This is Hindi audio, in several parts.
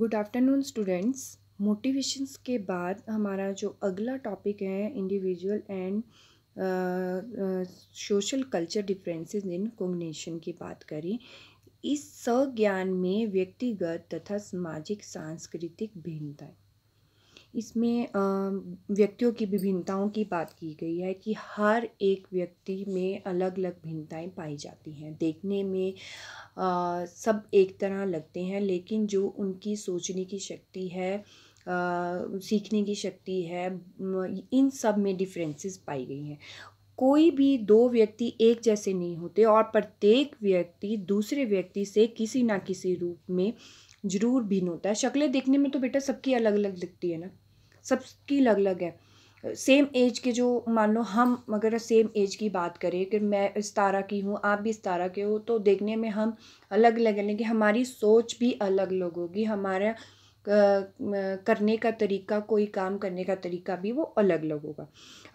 गुड आफ्टरनून स्टूडेंट्स मोटिवेशंस के बाद हमारा जो अगला टॉपिक है individual and social culture differences in cognition की बात करें इस सज्ञान में व्यक्तिगत तथा सामाजिक सांस्कृतिक भिन्नताएं इसमें व्यक्तियों की विभिन्नताओं की बात की गई है कि हर एक व्यक्ति में अलग अलग भिन्नताएँ पाई जाती हैं देखने में सब एक तरह लगते हैं लेकिन जो उनकी सोचने की शक्ति है सीखने की शक्ति है इन सब में डिफरेंसेस पाई गई हैं कोई भी दो व्यक्ति एक जैसे नहीं होते और प्रत्येक व्यक्ति दूसरे व्यक्ति से किसी ना किसी रूप में ज़रूर भिन्न होता है शक्लें देखने में तो बेटा सबकी अलग अलग दिखती है ना सबकी अलग अलग है सेम एज के जो मान लो हम अगर सेम एज की बात करें कि मैं इस तारा की हूँ आप भी इस तारा के हो तो देखने में हम अलग अलग हैं लेकिन हमारी सोच भी अलग अलग होगी हमारा करने का तरीका कोई काम करने का तरीका भी वो अलग अलग होगा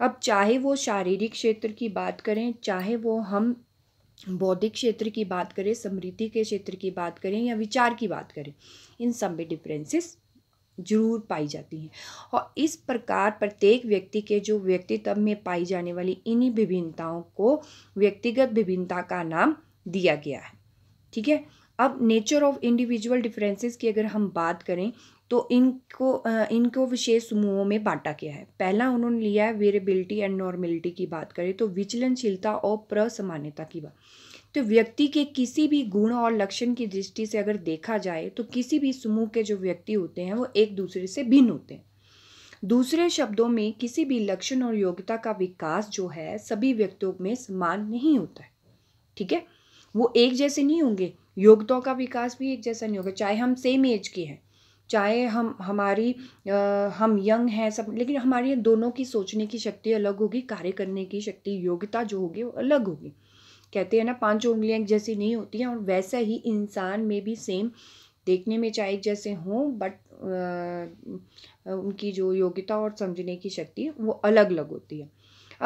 अब चाहे वो शारीरिक क्षेत्र की बात करें चाहे वो हम बौद्धिक क्षेत्र की बात करें समृद्धि के क्षेत्र की बात करें या विचार की बात करें इन सब में डिफरेंसेस जरूर पाई जाती हैं और इस प्रकार प्रत्येक व्यक्ति के जो व्यक्तित्व में पाई जाने वाली इन्हीं विभिन्नताओं को व्यक्तिगत विभिन्नता का नाम दिया गया है ठीक है अब नेचर ऑफ इंडिविजुअल डिफरेंसेस की अगर हम बात करें तो इनको इनको विशेष समूहों में बांटा गया है पहला उन्होंने लिया है वेरेबिलिटी एंड नॉर्मिलिटी की बात करें तो विचलनशीलता और प्रसमान्यता की बात तो व्यक्ति के किसी भी गुण और लक्षण की दृष्टि से अगर देखा जाए तो किसी भी समूह के जो व्यक्ति होते हैं वो एक दूसरे से भिन्न होते हैं दूसरे शब्दों में किसी भी लक्षण और योग्यता का विकास जो है सभी व्यक्तियों में समान नहीं होता है ठीक है वो एक जैसे नहीं होंगे योग्यताओं का विकास भी एक जैसा नहीं होगा चाहे हम सेम एज के हैं चाहे हम हमारी आ, हम यंग हैं सब लेकिन हमारी दोनों की सोचने की शक्ति अलग होगी कार्य करने की शक्ति योग्यता जो होगी वो अलग होगी कहते हैं ना पांच उंगलियां एक जैसी नहीं होती हैं और वैसा ही इंसान में भी सेम देखने में चाहे एक जैसे हों बट उनकी जो योग्यता और समझने की शक्ति वो अलग अलग होती है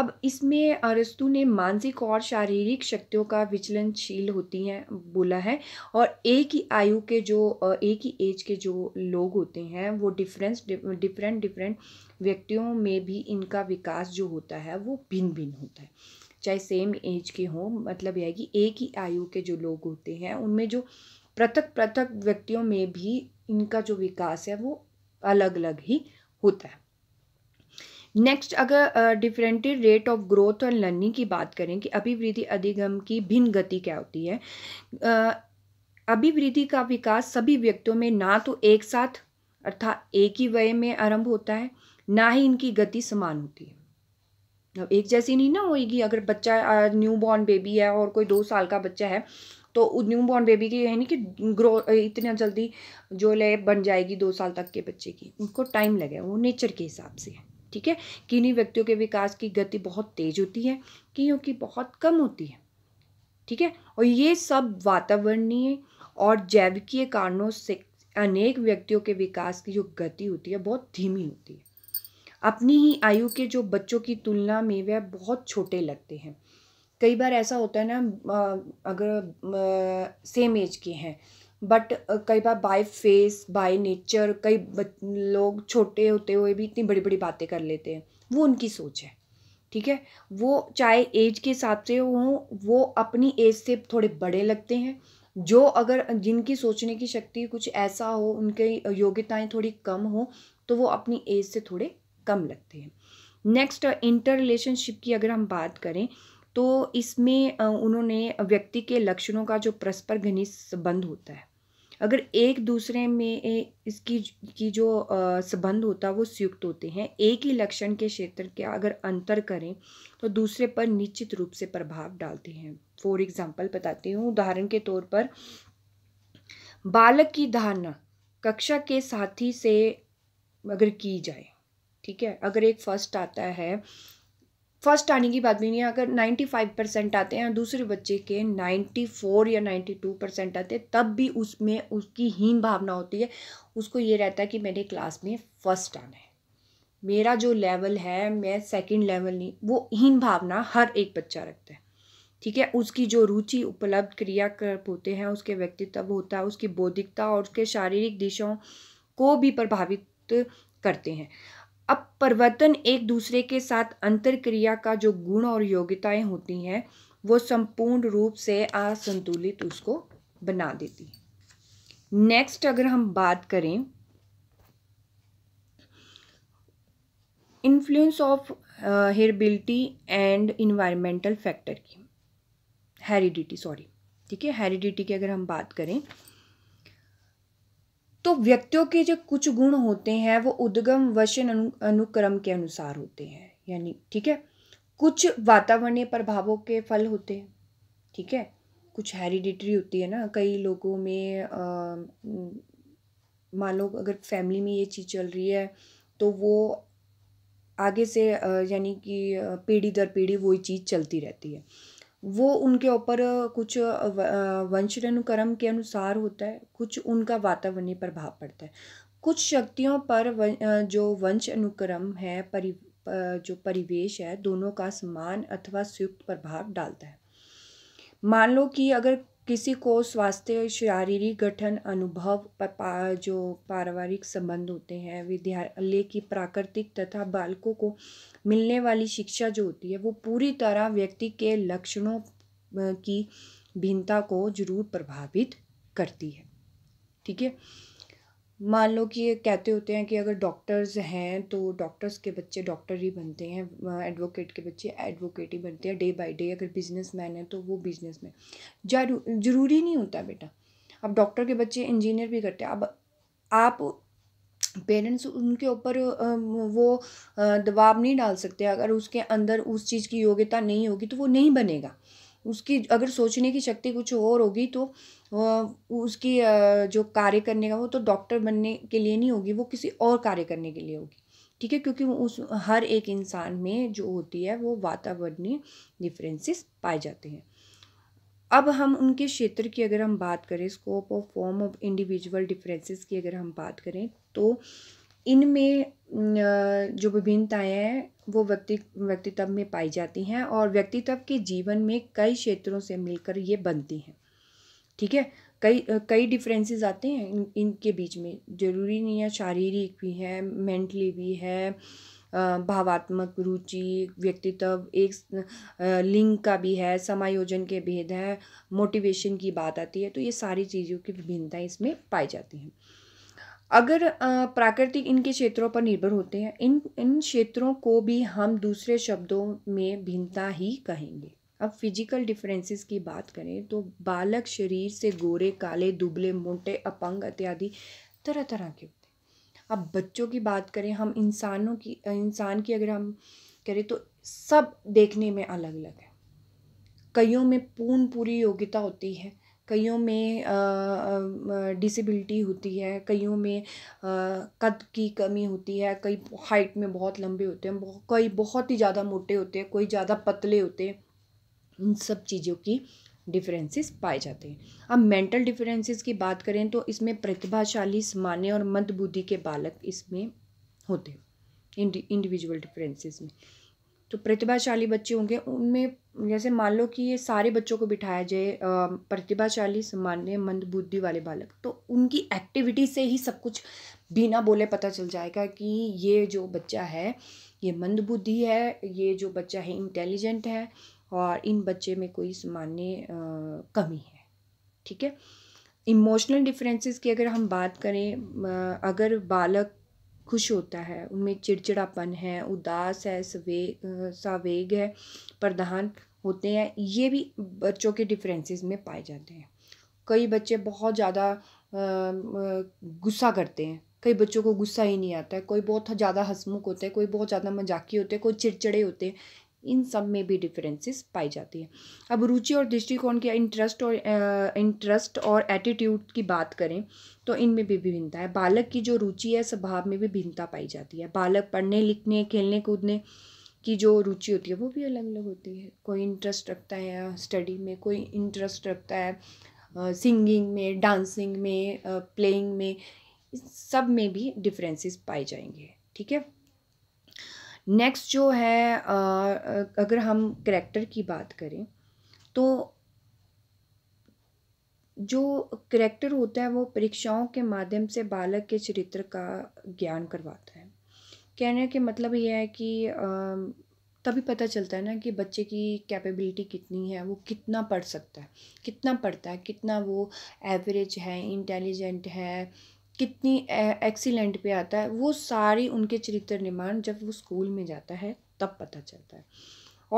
अब इसमें अरस्तु ने मानसिक और शारीरिक शक्तियों का विचलनशील होती हैं बोला है और एक ही आयु के जो एक ही एज के जो लोग होते हैं वो डिफरेंस डिफरेंट डिफरेंट व्यक्तियों में भी इनका विकास जो होता है वो भिन्न भिन्न होता है चाहे सेम एज के हों मतलब यह है कि एक ही आयु के जो लोग होते हैं उनमें जो पृथक पृथक व्यक्तियों में भी इनका जो विकास है वो अलग अलग ही होता है नेक्स्ट अगर डिफरेंटेड रेट ऑफ ग्रोथ और लर्निंग की बात करें कि अभिवृद्धि अधिगम की भिन्न गति क्या होती है uh, अभिवृद्धि का विकास सभी व्यक्तियों में ना तो एक साथ अर्थात एक ही वय में आरंभ होता है ना ही इनकी गति समान होती है अब एक जैसी नहीं ना होएगी अगर बच्चा न्यू बॉर्न बेबी है और कोई दो साल का बच्चा है तो न्यू बॉर्न बेबी की है नहीं कि ग्रो इतना जल्दी जो ले बन जाएगी दो साल तक के बच्चे की उनको टाइम लगेगा वो नेचर के हिसाब से है ठीक है किन्हीं व्यक्तियों के विकास की गति बहुत तेज होती है किन्हीं की बहुत कम होती है ठीक है और ये सब वातावरणीय और जैविकीय कारणों से अनेक व्यक्तियों के विकास की जो गति होती है बहुत धीमी होती है अपनी ही आयु के जो बच्चों की तुलना में वह बहुत छोटे लगते हैं कई बार ऐसा होता है ना अगर सेम एज के हैं बट कई बार बाय फेस बाय नेचर कई लोग छोटे होते हुए भी इतनी बड़ी बड़ी बातें कर लेते हैं वो उनकी सोच है ठीक है वो चाहे एज के हिसाब से हों वो अपनी एज से थोड़े बड़े लगते हैं जो अगर जिनकी सोचने की शक्ति कुछ ऐसा हो उनकी योग्यताएं थोड़ी कम हो तो वो अपनी एज से थोड़े कम लगते हैं नेक्स्ट इंटर रिलेशनशिप की अगर हम बात करें तो इसमें uh, उन्होंने व्यक्ति के लक्षणों का जो परस्पर घनिष्ठ संबंध होता है अगर एक दूसरे में इसकी की जो uh, संबंध होता है वो संयुक्त होते हैं एक ही लक्षण के क्षेत्र के अगर अंतर करें तो दूसरे पर निश्चित रूप से प्रभाव डालते हैं फॉर एग्जांपल बताती हूँ उदाहरण के तौर पर बालक की धारणा कक्षा के साथी से अगर की जाए ठीक है अगर एक फर्स्ट आता है फर्स्ट आने की बात भी नहीं है अगर नाइन्टी फाइव परसेंट आते हैं दूसरे बच्चे के नाइन्टी फोर या नाइन्टी टू परसेंट आते हैं तब भी उसमें उसकी हीन भावना होती है उसको ये रहता है कि मैंने क्लास में फर्स्ट आना है मेरा जो लेवल है मैं सेकंड लेवल नहीं वो हीन भावना हर एक बच्चा रखता है ठीक है उसकी जो रुचि उपलब्ध क्रियाकर्प होते हैं उसके व्यक्तित्व होता है उसकी बौद्धिकता और उसके शारीरिक दिशाओं को भी प्रभावित करते हैं अब परिवर्तन एक दूसरे के साथ अंतर क्रिया का जो गुण और योग्यताएं होती हैं वो संपूर्ण रूप से असंतुलित उसको बना देती है नेक्स्ट अगर हम बात करें influence of heritability and environmental factor की हेरिडिटी सॉरी ठीक है हेरिडिटी की अगर हम बात करें तो व्यक्तियों के जो कुछ गुण होते हैं वो उद्गम वशन अनु, अनुक्रम के अनुसार होते हैं यानी ठीक है कुछ वातावरणीय प्रभावों के फल होते हैं ठीक है कुछ हेरिडिटरी होती है ना कई लोगों में मान लो अगर फैमिली में ये चीज़ चल रही है तो वो आगे से यानी कि पीढ़ी दर पीढ़ी वही चीज़ चलती रहती है वो उनके ऊपर कुछ अनुक्रम के अनुसार होता है कुछ उनका वातावरणीय प्रभाव पड़ता है कुछ शक्तियों पर जो वंश अनुक्रम है परि जो परिवेश है दोनों का समान अथवा संयुक्त प्रभाव डालता है मान लो कि अगर किसी को स्वास्थ्य शारीरिक गठन अनुभव जो पारिवारिक संबंध होते हैं विद्यालय की प्राकृतिक तथा बालकों को मिलने वाली शिक्षा जो होती है वो पूरी तरह व्यक्ति के लक्षणों की भिन्नता को जरूर प्रभावित करती है ठीक है मान लो कि ये कहते होते हैं कि अगर डॉक्टर्स हैं तो डॉक्टर्स के बच्चे डॉक्टर ही बनते हैं एडवोकेट के बच्चे एडवोकेट ही बनते हैं डे बाय डे अगर बिजनेस मैन है तो वो बिजनेस मैन ज़रूरी नहीं होता बेटा अब डॉक्टर के बच्चे इंजीनियर भी करते हैं अब आप पेरेंट्स उनके ऊपर वो दबाव नहीं डाल सकते अगर उसके अंदर उस चीज़ की योग्यता नहीं होगी तो वो नहीं बनेगा उसकी अगर सोचने की शक्ति कुछ और होगी तो उसकी जो कार्य करने का वो तो डॉक्टर बनने के लिए नहीं होगी वो किसी और कार्य करने के लिए होगी ठीक है क्योंकि उस हर एक इंसान में जो होती है वो वातावरणीय डिफरेंसेस पाए जाते हैं अब हम उनके क्षेत्र की अगर हम बात करें scope of form of individual differences की अगर हम बात करें तो इनमें जो विभिन्नताएँ हैं वो व्यक्ति व्यक्तित्व में पाई जाती हैं और व्यक्तित्व के जीवन में कई क्षेत्रों से मिलकर ये बनती हैं ठीक है कई कई डिफरेंसेस आते हैं इन इनके बीच में ज़रूरी नहीं है शारीरिक भी है मेंटली भी है भावात्मक रुचि व्यक्तित्व एक लिंग का भी है समायोजन के भेद हैं मोटिवेशन की बात आती है तो ये सारी चीज़ों की विभिन्नताएँ इसमें पाई जाती हैं अगर प्राकृतिक इनके क्षेत्रों पर निर्भर होते हैं इन इन क्षेत्रों को भी हम दूसरे शब्दों में भिन्नता ही कहेंगे अब फिजिकल डिफरेंसेस की बात करें तो बालक शरीर से गोरे काले दुबले मोटे अपंग इत्यादि तरह तरह के होते हैं अब बच्चों की बात करें हम इंसानों की इंसान की अगर हम करें तो सब देखने में अलग अलग है कईयों में पूर्ण पूरी योग्यता होती है कईयों में डिसेबिलिटी होती है कईयों में कद की कमी होती है कई हाइट में बहुत लंबे होते हैं कई बहुत ही ज़्यादा मोटे होते हैं कोई ज़्यादा पतले होते हैं इन सब चीज़ों की डिफरेंसेस पाए जाते हैं अब मेंटल डिफरेंसेस की बात करें तो इसमें प्रतिभाशाली सामान्य और मंदबुद्धि के बालक इसमें होते हैं इंडिविजुअल डिफरेंसेस में जो प्रतिभाशाली बच्चे होंगे उनमें जैसे मान लो कि ये सारे बच्चों को बिठाया जाए प्रतिभाशाली सामान्य मंद बुद्धि वाले बालक तो उनकी एक्टिविटी से ही सब कुछ बिना बोले पता चल जाएगा कि ये जो बच्चा है ये मंद बुद्धि है ये जो बच्चा है इंटेलिजेंट है और इन बच्चे में कोई सामान्य कमी है ठीक है इमोशनल डिफरेंसेस की अगर हम बात करें अगर बालक खुश होता है उनमें चिड़चिड़ापन है उदास है सवे सावेग है प्रधान होते हैं ये भी बच्चों के डिफरेंसेस में पाए जाते हैं कई बच्चे बहुत ज़्यादा गुस्सा करते हैं कई बच्चों को गुस्सा ही नहीं आता है कोई बहुत ज़्यादा हसमुख होते हैं कोई बहुत ज़्यादा मजाकी होते हैं कोई चिड़चिड़े होते हैं इन सब में भी डिफरेंसेस पाई जाती है अब रुचि और दृष्टिकोण के इंटरेस्ट और इंटरेस्ट और एटीट्यूड की बात करें तो इनमें भी भिन्नता है बालक की जो रुचि है स्वभाव में भी भिन्नता पाई जाती है बालक पढ़ने लिखने खेलने कूदने की जो रुचि होती है वो भी अलग अलग होती है कोई इंटरेस्ट रखता है स्टडी में कोई इंटरेस्ट रखता है सिंगिंग में डांसिंग में प्लेइंग में सब में भी डिफरेंसेस पाए जाएंगे ठीक है नेक्स्ट जो है अगर हम करेक्टर की बात करें तो जो करेक्टर होता है वो परीक्षाओं के माध्यम से बालक के चरित्र का ज्ञान करवाता है कहने के मतलब यह है कि तभी पता चलता है ना कि बच्चे की कैपेबिलिटी कितनी है वो कितना पढ़ सकता है कितना पढ़ता है कितना वो एवरेज है इंटेलिजेंट है कितनी एक्सीलेंट पे आता है वो सारी उनके चरित्र निर्माण जब वो स्कूल में जाता है तब पता चलता है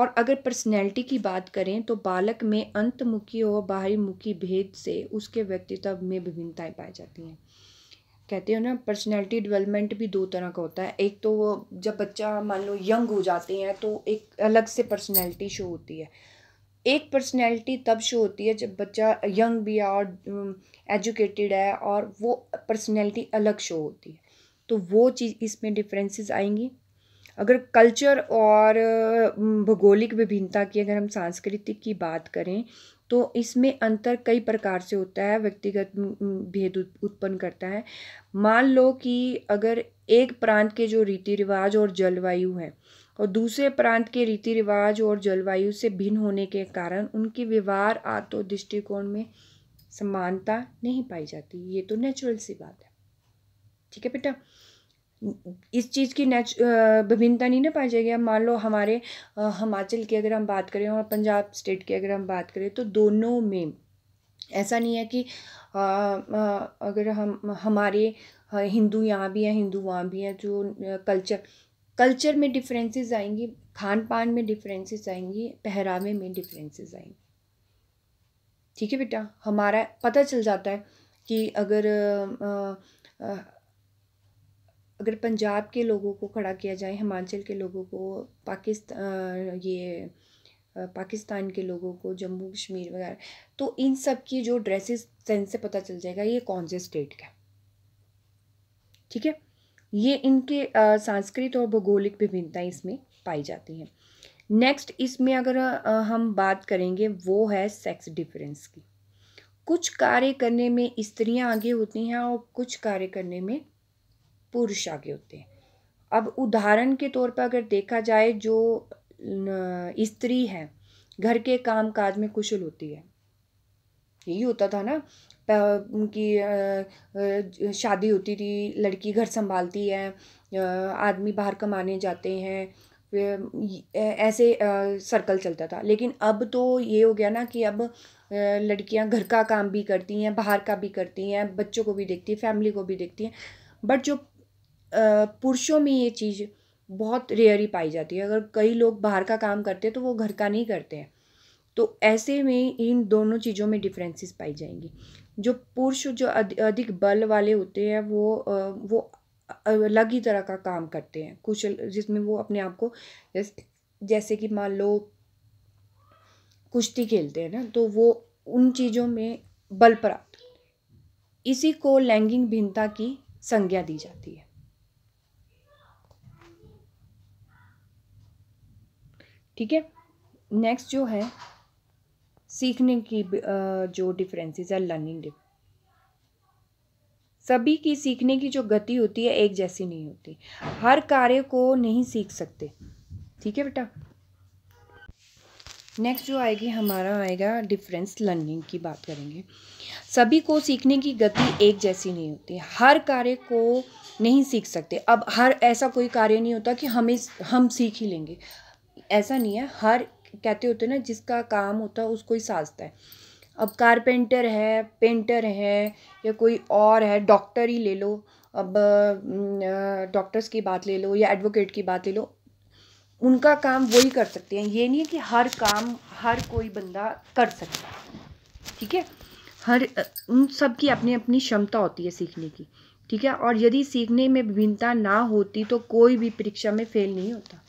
और अगर पर्सनैलिटी की बात करें तो बालक में अंतमुखी और बाहरी मुखी भेद से उसके व्यक्तित्व में विभिन्नताएं पाई जाती हैं कहते हो ना पर्सनैलिटी डेवलपमेंट भी दो तरह का होता है एक तो जब बच्चा मान लो यंग हो जाते हैं तो एक अलग से पर्सनैलिटी शो होती है एक पर्सनैलिटी तब शो होती है जब बच्चा यंग भी है और एजुकेटेड um, है और वो पर्सनैलिटी अलग शो होती है तो वो चीज़ इसमें डिफरेंसेस आएंगी अगर कल्चर और um, भौगोलिक विभिन्नता की अगर हम सांस्कृतिक की बात करें तो इसमें अंतर कई प्रकार से होता है व्यक्तिगत भेद उत्पन्न करता है मान लो कि अगर एक प्रांत के जो रीति रिवाज और जलवायु है और दूसरे प्रांत के रीति रिवाज और जलवायु से भिन्न होने के कारण उनके व्यवहार आतो दृष्टिकोण में समानता नहीं पाई जाती ये तो नेचुरल सी बात है ठीक है बेटा इस चीज़ की नेच विभिन्नता नहीं ना पाई जाएगी अब मान लो हमारे हिमाचल की अगर हम बात करें और पंजाब स्टेट की अगर हम बात करें तो दोनों में ऐसा नहीं है कि आ, आ, अगर हम हमारे हिंदू यहाँ भी हैं हिंदू वहाँ भी हैं जो कल्चर कल्चर में डिफरेंसेस आएंगी खान पान में डिफरेंसेस आएंगी पहरावे में डिफरेंसेस आएंगी ठीक है बेटा हमारा पता चल जाता है कि अगर आ, आ, अगर पंजाब के लोगों को खड़ा किया जाए हिमाचल के लोगों को पाकिस्तान ये पाकिस्तान के लोगों को जम्मू कश्मीर वगैरह तो इन सब की जो ड्रेसेस सेंस से पता चल जाएगा ये कौन से स्टेट का ठीक है ये इनके सांस्कृतिक और भौगोलिक विभिन्नता इसमें पाई जाती है नेक्स्ट इसमें अगर हम बात करेंगे वो है सेक्स डिफरेंस की कुछ कार्य करने में स्त्रियां आगे होती हैं और कुछ कार्य करने में पुरुष आगे होते हैं अब उदाहरण के तौर पर अगर देखा जाए जो स्त्री है घर के काम काज में कुशल होती है यही होता था ना उनकी शादी होती थी लड़की घर संभालती है आदमी बाहर कमाने जाते हैं ऐसे सर्कल चलता था लेकिन अब तो ये हो गया ना कि अब लड़कियां घर का काम भी करती हैं बाहर का भी करती हैं बच्चों को भी देखती हैं फैमिली को भी देखती हैं बट जो पुरुषों में ये चीज़ बहुत रेयर ही पाई जाती है अगर कई लोग बाहर का काम करते हैं तो वो घर का नहीं करते हैं तो ऐसे में इन दोनों चीज़ों में डिफरेंसेस पाई जाएंगी जो पुरुष जो अधिक बल वाले होते हैं वो वो अलग ही तरह का काम करते हैं कुशल जिसमें वो अपने आप को जैसे कि मान लो कुश्ती खेलते हैं ना तो वो उन चीज़ों में बल प्राप्त इसी को लैंगिंग भिन्नता की संज्ञा दी जाती है ठीक है नेक्स्ट जो है सीखने की जो डिफरेंसेस है लर्निंग सभी की सीखने की जो गति होती है एक जैसी नहीं होती हर कार्य को नहीं सीख सकते ठीक है बेटा नेक्स्ट जो आएगी हमारा आएगा डिफरेंस लर्निंग की बात करेंगे सभी को सीखने की गति एक जैसी नहीं होती हर कार्य को नहीं सीख सकते अब हर ऐसा कोई कार्य नहीं होता कि हमें हम सीख ही लेंगे ऐसा नहीं है हर कहते होते हैं ना जिसका काम होता है उसको ही साजता है अब कारपेंटर है पेंटर है या कोई और है डॉक्टर ही ले लो अब डॉक्टर्स की बात ले लो या एडवोकेट की बात ले लो उनका काम वही कर सकते हैं ये नहीं है कि हर काम हर कोई बंदा कर सकता है ठीक है हर उन सब की अपनी अपनी क्षमता होती है सीखने की ठीक है और यदि सीखने में विभिन्नता ना होती तो कोई भी परीक्षा में फेल नहीं होता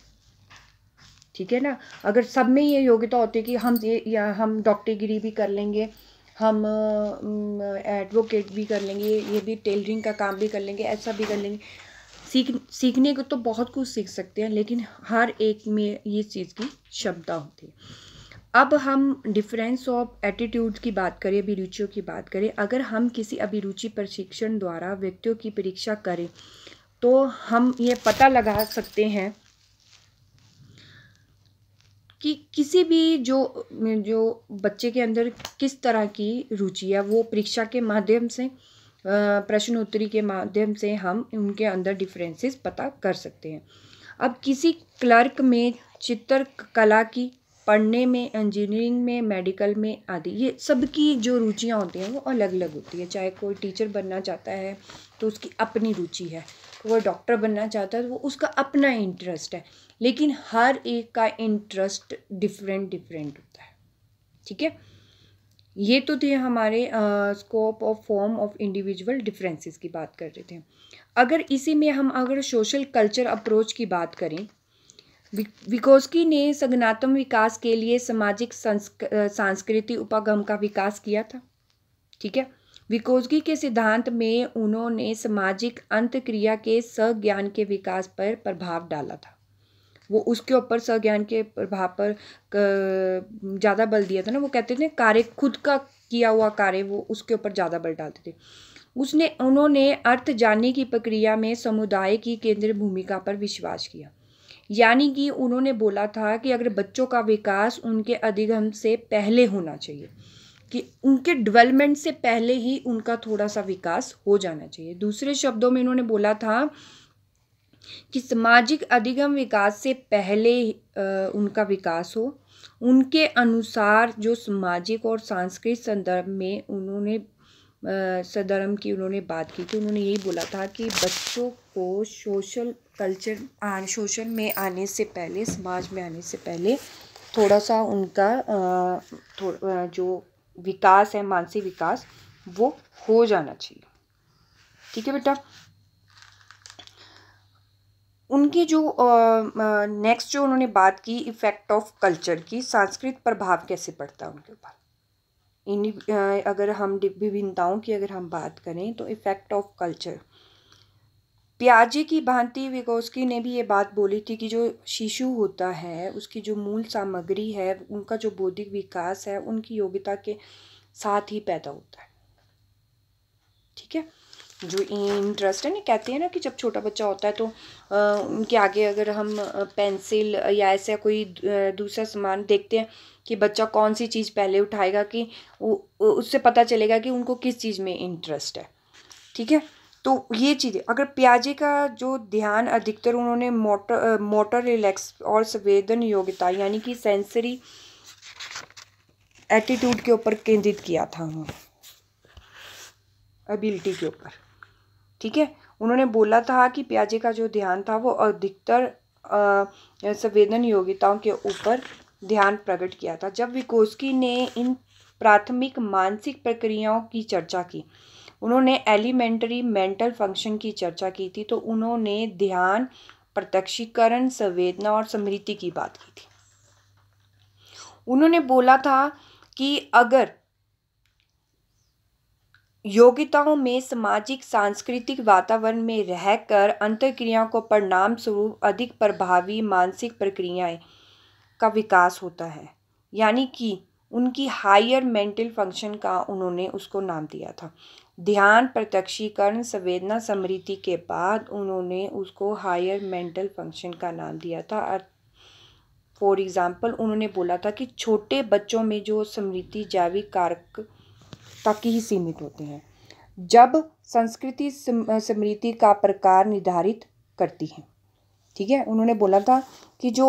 ठीक है ना अगर सब में ये योग्यता होती है कि हम ये या हम डॉक्टरगिरी भी कर लेंगे हम एडवोकेट भी कर लेंगे ये भी टेलरिंग का काम भी कर लेंगे ऐसा भी कर लेंगे सीख सीखने को तो बहुत कुछ सीख सकते हैं लेकिन हर एक में ये चीज़ की क्षमता होती है अब हम डिफरेंस ऑफ एटीट्यूड की बात करें अभिरुचियों की बात करें अगर हम किसी अभिरुचि प्रशिक्षण द्वारा व्यक्तियों की परीक्षा करें तो हम ये पता लगा सकते हैं कि किसी भी जो जो बच्चे के अंदर किस तरह की रुचि है वो परीक्षा के माध्यम से प्रश्नोत्तरी के माध्यम से हम उनके अंदर डिफरेंसेस पता कर सकते हैं अब किसी क्लर्क में चित्र कला की पढ़ने में इंजीनियरिंग में मेडिकल में आदि ये सबकी जो रुचियाँ होती हैं वो अलग अलग होती है चाहे कोई टीचर बनना चाहता है तो उसकी अपनी रुचि है वो डॉक्टर बनना चाहता है तो वो उसका अपना इंटरेस्ट है लेकिन हर एक का इंटरेस्ट डिफरेंट डिफरेंट होता है ठीक है ये तो थे हमारे scope of form of individual differences की बात कर रहे थे अगर इसी में हम अगर सोशल कल्चर अप्रोच की बात करें विकोस्की ने सगनात्म विकास के लिए सामाजिक सांस्कृतिक उपागम का विकास किया था ठीक है विकोस्की के सिद्धांत में उन्होंने सामाजिक अंतक्रिया के सज्ञान के विकास पर प्रभाव डाला था वो उसके ऊपर सज्ञान के प्रभाव पर ज़्यादा बल दिया था ना वो कहते थे कार्य खुद का किया हुआ कार्य वो उसके ऊपर ज़्यादा बल डालते थे उसने उन्होंने अर्थ जानने की प्रक्रिया में समुदाय की केंद्रीय भूमिका पर विश्वास किया यानी कि उन्होंने बोला था कि अगर बच्चों का विकास उनके अधिगम से पहले होना चाहिए कि उनके डेवलपमेंट से पहले ही उनका थोड़ा सा विकास हो जाना चाहिए दूसरे शब्दों में इन्होंने बोला था कि सामाजिक अधिगम विकास से पहले उनका विकास हो उनके अनुसार जो सामाजिक और सांस्कृतिक संदर्भ में उन्होंने सदर्म की उन्होंने बात की थी उन्होंने यही बोला था कि बच्चों को सोशल कल्चर सोशल में आने से पहले समाज में आने से पहले थोड़ा सा उनका थोड़ा जो विकास है मानसिक विकास वो हो जाना चाहिए ठीक है बेटा उनकी जो नेक्स्ट जो उन्होंने बात की इफ़ेक्ट ऑफ कल्चर की सांस्कृतिक प्रभाव कैसे पड़ता है उनके ऊपर इन अगर हम विभिन्नताओं की अगर हम बात करें तो इफ़ेक्ट ऑफ कल्चर प्याजी की भांति विगोस्की ने भी ये बात बोली थी कि जो शिशु होता है उसकी जो मूल सामग्री है उनका जो बौद्धिक विकास है उनकी योग्यता के साथ ही पैदा होता है ठीक है जो इंटरेस्ट है ना कहते हैं ना कि जब छोटा बच्चा होता है तो उनके आगे अगर हम पेंसिल या ऐसा कोई दूसरा सामान देखते हैं कि बच्चा कौन सी चीज़ पहले उठाएगा कि उससे पता चलेगा कि उनको किस चीज़ में इंटरेस्ट है ठीक है तो ये चीज़ें अगर प्याजे का जो ध्यान अधिकतर उन्होंने मोटर मोटर रिलैक्स और संवेदन योग्यता यानी कि सेंसरी एटीट्यूड के ऊपर केंद्रित किया था उन्होंने एबिलिटी के ऊपर ठीक है उन्होंने बोला था कि प्याजे का जो ध्यान था वो अधिकतर संवेदन योग्यताओं के ऊपर ध्यान प्रकट किया था जब विकोस्की ने इन प्राथमिक मानसिक प्रक्रियाओं की चर्चा की उन्होंने एलिमेंट्री मेंटल फंक्शन की चर्चा की थी तो उन्होंने ध्यान प्रत्यक्षीकरण संवेदना और स्मृति की बात की थी उन्होंने बोला था कि अगर योग्यताओं में सामाजिक सांस्कृतिक वातावरण में रहकर क्रियाओं को परिणाम स्वरूप अधिक प्रभावी मानसिक प्रक्रियाएं का विकास होता है यानी कि उनकी हायर मेंटल फंक्शन का उन्होंने उसको नाम दिया था ध्यान प्रत्यक्षीकरण संवेदना समृद्धि के बाद उन्होंने उसको हायर मेंटल फंक्शन का नाम दिया था फॉर एग्ज़ाम्पल उन्होंने बोला था कि छोटे बच्चों में जो समृद्धि जैविक कारक तक ही सीमित होते हैं जब संस्कृति स्मृति का प्रकार निर्धारित करती है ठीक है उन्होंने बोला था कि जो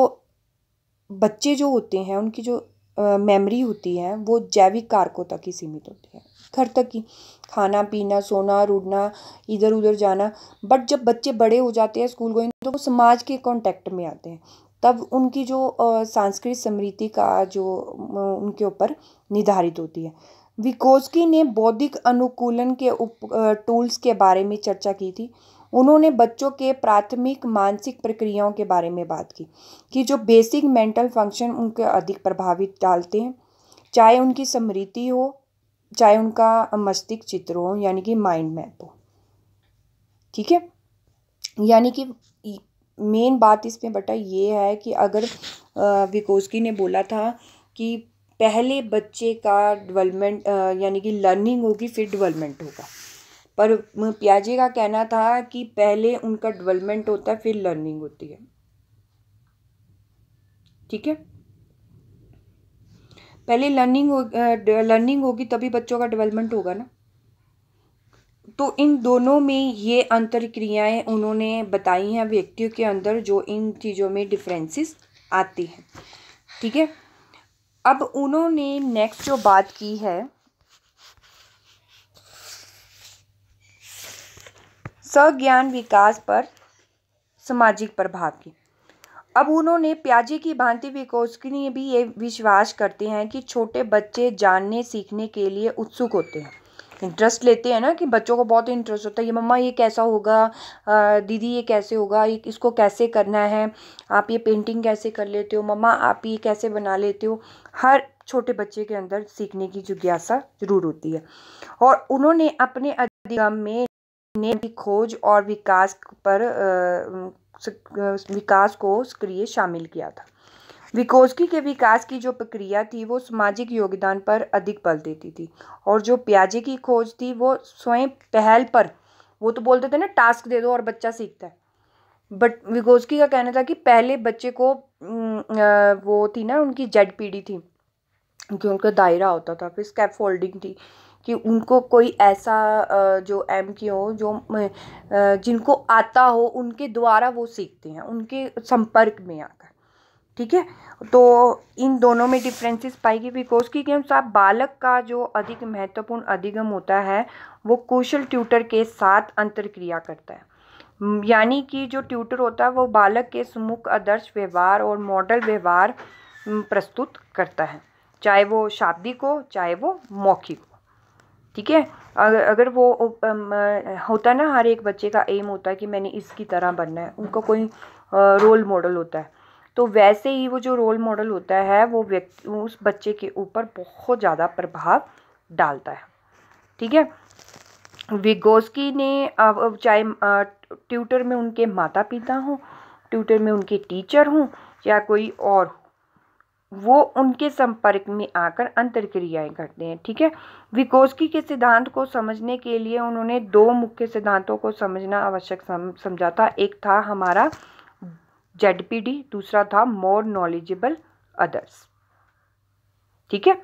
बच्चे जो होते हैं उनकी जो मेमोरी होती है वो जैविक कारकों तक ही सीमित होती है घर तक ही खाना पीना सोना रुड़ना इधर उधर जाना बट जब बच्चे बड़े हो जाते हैं स्कूल गोइंग तो वो समाज के कॉन्टेक्ट में आते हैं तब उनकी जो सांस्कृतिक स्मृति का जो उनके ऊपर निर्धारित होती है विकोस्की ने बौद्धिक अनुकूलन के उप टूल्स के बारे में चर्चा की थी उन्होंने बच्चों के प्राथमिक मानसिक प्रक्रियाओं के बारे में बात की कि जो बेसिक मेंटल फंक्शन उनके अधिक प्रभावित डालते हैं चाहे उनकी स्मृति हो चाहे उनका मस्तिष्क चित्र हो यानी कि माइंड मैप हो ठीक है यानी कि मेन बात इसमें बेटा ये है कि अगर विकोस्की ने बोला था कि पहले बच्चे का डेवलपमेंट यानी कि लर्निंग होगी फिर डेवलपमेंट होगा पर प्याजे का कहना था कि पहले उनका डेवलपमेंट होता है फिर लर्निंग होती है ठीक है पहले लर्निंग हो लर्निंग होगी तभी बच्चों का डेवलपमेंट होगा ना तो इन दोनों में ये अंतर क्रियाएं उन्होंने बताई हैं व्यक्तियों के अंदर जो इन चीज़ों में डिफरेंसेस आती हैं ठीक है अब उन्होंने नेक्स्ट जो बात की है सज्ञान विकास पर सामाजिक प्रभाव की अब उन्होंने प्याजे की भांति विकोस्किनी भी ये विश्वास करते हैं कि छोटे बच्चे जानने सीखने के लिए उत्सुक होते हैं इंटरेस्ट लेते हैं ना कि बच्चों को बहुत इंटरेस्ट होता है ये मम्मा ये कैसा होगा दीदी ये कैसे होगा ये इसको कैसे करना है आप ये पेंटिंग कैसे कर लेते हो मम्मा आप ये कैसे बना लेते हो हर छोटे बच्चे के अंदर सीखने की जिज्ञासा जरूर होती है और उन्होंने अपने अधिगम में ने भी खोज और विकास पर विकास को सक्रिय शामिल किया था विकोजकी के विकास की जो प्रक्रिया थी वो सामाजिक योगदान पर अधिक बल देती थी और जो प्याजे की खोज थी वो स्वयं पहल पर वो तो बोलते थे ना टास्क दे दो और बच्चा सीखता है बट विकोजकी का कहना था कि पहले बच्चे को वो थी ना उनकी जेड पीढ़ी थी कि उनका दायरा होता था फिर स्कैप फोल्डिंग थी कि उनको कोई ऐसा जो एम की हो जो जिनको आता हो उनके द्वारा वो सीखते हैं उनके संपर्क में आकर ठीक है तो इन दोनों में डिफ्रेंसेस पाएगी बिकॉज की गेम्स साहब बालक का जो अधिक महत्वपूर्ण अधिगम होता है वो कुशल ट्यूटर के साथ अंतरक्रिया करता है यानी कि जो ट्यूटर होता है वो बालक के सुमुख आदर्श व्यवहार और मॉडल व्यवहार प्रस्तुत करता है चाहे वो शाब्दिक हो चाहे वो मौखिक हो ठीक है अगर वो होता है ना हर एक बच्चे का एम होता है कि मैंने इसकी तरह बनना है उनका कोई रोल मॉडल होता है तो वैसे ही वो जो रोल मॉडल होता है वो व्यक्ति उस बच्चे के ऊपर बहुत ज़्यादा प्रभाव डालता है ठीक है विगोस्की ने अब चाहे ट्यूटर में उनके माता पिता हों ट्यूटर में उनके टीचर हों या कोई और हो वो उनके संपर्क में आकर अंतरक्रियाएं करते हैं ठीक है विकोस्की के सिद्धांत को समझने के लिए उन्होंने दो मुख्य सिद्धांतों को समझना आवश्यक समझा था एक था हमारा जेडपीडी दूसरा था मोर नॉलेजेबल अदर्स ठीक है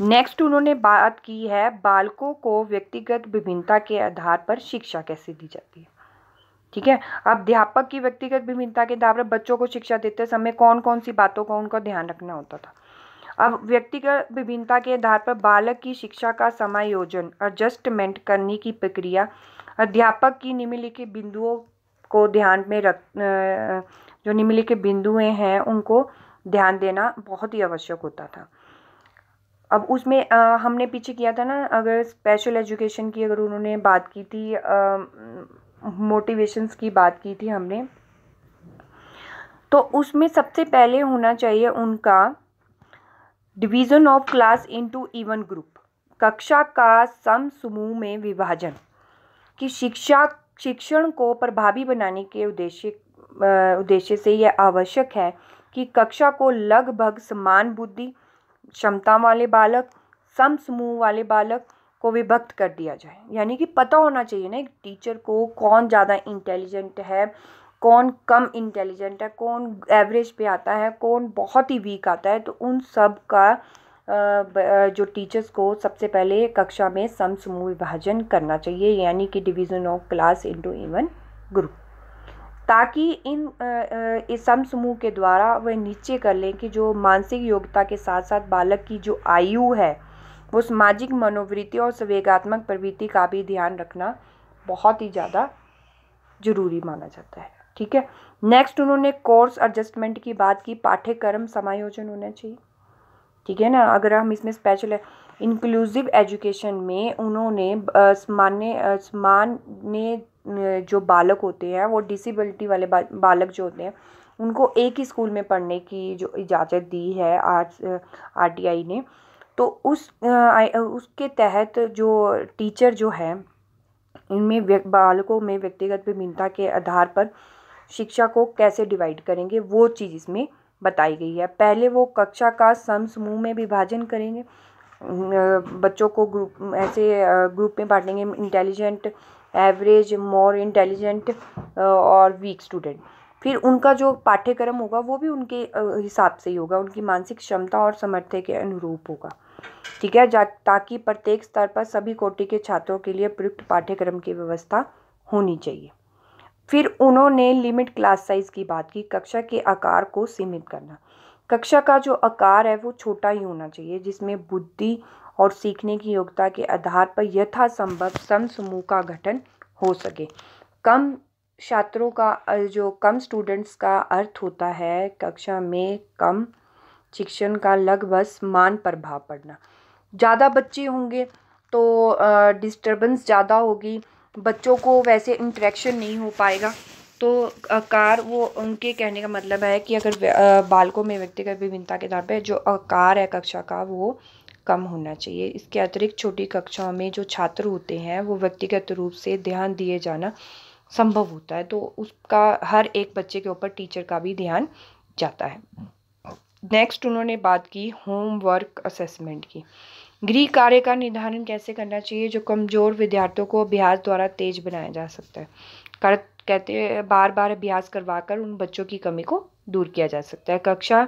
नेक्स्ट उन्होंने बात की है बालकों को व्यक्तिगत विभिन्नता के आधार पर शिक्षा कैसे दी जाती है ठीक है अध्यापक की व्यक्तिगत विभिन्नता के आधार पर बच्चों को शिक्षा देते समय कौन कौन सी बातों का उनका ध्यान रखना होता था अब व्यक्तिगत विभिन्नता के आधार पर बालक की शिक्षा का समायोजन एडजस्टमेंट करने की प्रक्रिया अध्यापक की निम्नलिखित बिंदुओं को ध्यान में रख जो निम्नलिखित बिंदुएँ हैं उनको ध्यान देना बहुत ही आवश्यक होता था अब उसमें आ, हमने पीछे किया था ना अगर स्पेशल एजुकेशन की अगर उन्होंने बात की थी मोटिवेशंस की बात की थी हमने तो उसमें सबसे पहले होना चाहिए उनका division of class into even group कक्षा का सम समूह में विभाजन कि शिक्षा शिक्षण को प्रभावी बनाने के उद्देश्य उद्देश्य से यह आवश्यक है कि कक्षा को लगभग समान बुद्धि क्षमता वाले बालक सम समूह वाले बालक को विभक्त कर दिया जाए यानी कि पता होना चाहिए ना एक टीचर को कौन ज़्यादा इंटेलिजेंट है कौन कम इंटेलिजेंट है कौन एवरेज पे आता है कौन बहुत ही वीक आता है तो उन सब का जो टीचर्स को सबसे पहले कक्षा में सम समूह विभाजन करना चाहिए यानी कि division of class into even group ताकि इन इस सम समूह के द्वारा वह निश्चय कर लें कि जो मानसिक योग्यता के साथ साथ बालक की जो आयु है वो सामाजिक मनोवृत्ति और संवेगात्मक प्रवृत्ति का भी ध्यान रखना बहुत ही ज़्यादा ज़रूरी माना जाता है ठीक है नेक्स्ट उन्होंने कोर्स एडजस्टमेंट की बात की पाठ्यक्रम समायोजन होना चाहिए ठीक है ना अगर हम इसमें स्पेशल इंक्लूसिव एजुकेशन में उन्होंने समान्य समान्य जो बालक होते हैं वो डिसेबिलिटी वाले बालक जो होते हैं उनको एक ही स्कूल में पढ़ने की जो इजाज़त दी है आज आर टी आई ने तो उस उसके तहत जो टीचर जो है इनमें बालकों में व्यक्तिगत विभिन्नता के आधार पर शिक्षा को कैसे डिवाइड करेंगे वो चीज़ इसमें बताई गई है पहले वो कक्षा का सम समूह में विभाजन करेंगे बच्चों को ग्रुप ऐसे ग्रुप में बांटेंगे इंटेलिजेंट एवरेज मोर इंटेलिजेंट और वीक स्टूडेंट फिर उनका जो पाठ्यक्रम होगा वो भी उनके हिसाब से ही होगा उनकी मानसिक क्षमता और समर्थ्य के अनुरूप होगा ठीक है ताकि प्रत्येक स्तर पर सभी कोटि के छात्रों के लिए प्रयुक्त पाठ्यक्रम की व्यवस्था होनी चाहिए फिर उन्होंने लिमिट क्लास साइज़ की बात की कक्षा के आकार को सीमित करना कक्षा का जो आकार है वो छोटा ही होना चाहिए जिसमें बुद्धि और सीखने की योग्यता के आधार पर यथासंभव सम समूह का गठन हो सके कम छात्रों का जो कम स्टूडेंट्स का अर्थ होता है कक्षा में कम शिक्षण का लगभग समान प्रभाव पड़ना ज़्यादा बच्चे होंगे तो डिस्टरबेंस ज़्यादा होगी बच्चों को वैसे इंट्रैक्शन नहीं हो पाएगा तो आकार वो उनके कहने का मतलब है कि अगर बालकों में व्यक्तिगत विभिन्नता के आधार पर जो आकार है कक्षा का वो कम होना चाहिए इसके अतिरिक्त छोटी कक्षाओं में जो छात्र होते हैं वो व्यक्तिगत रूप से ध्यान दिए जाना संभव होता है तो उसका हर एक बच्चे के ऊपर टीचर का भी ध्यान जाता है नेक्स्ट उन्होंने बात की होमवर्क असेसमेंट की गृह कार्य का निर्धारण कैसे करना चाहिए जो कमज़ोर विद्यार्थियों को अभ्यास द्वारा तेज बनाया जा सकता है कर कहते बार बार अभ्यास करवाकर उन बच्चों की कमी को दूर किया जा सकता है कक्षा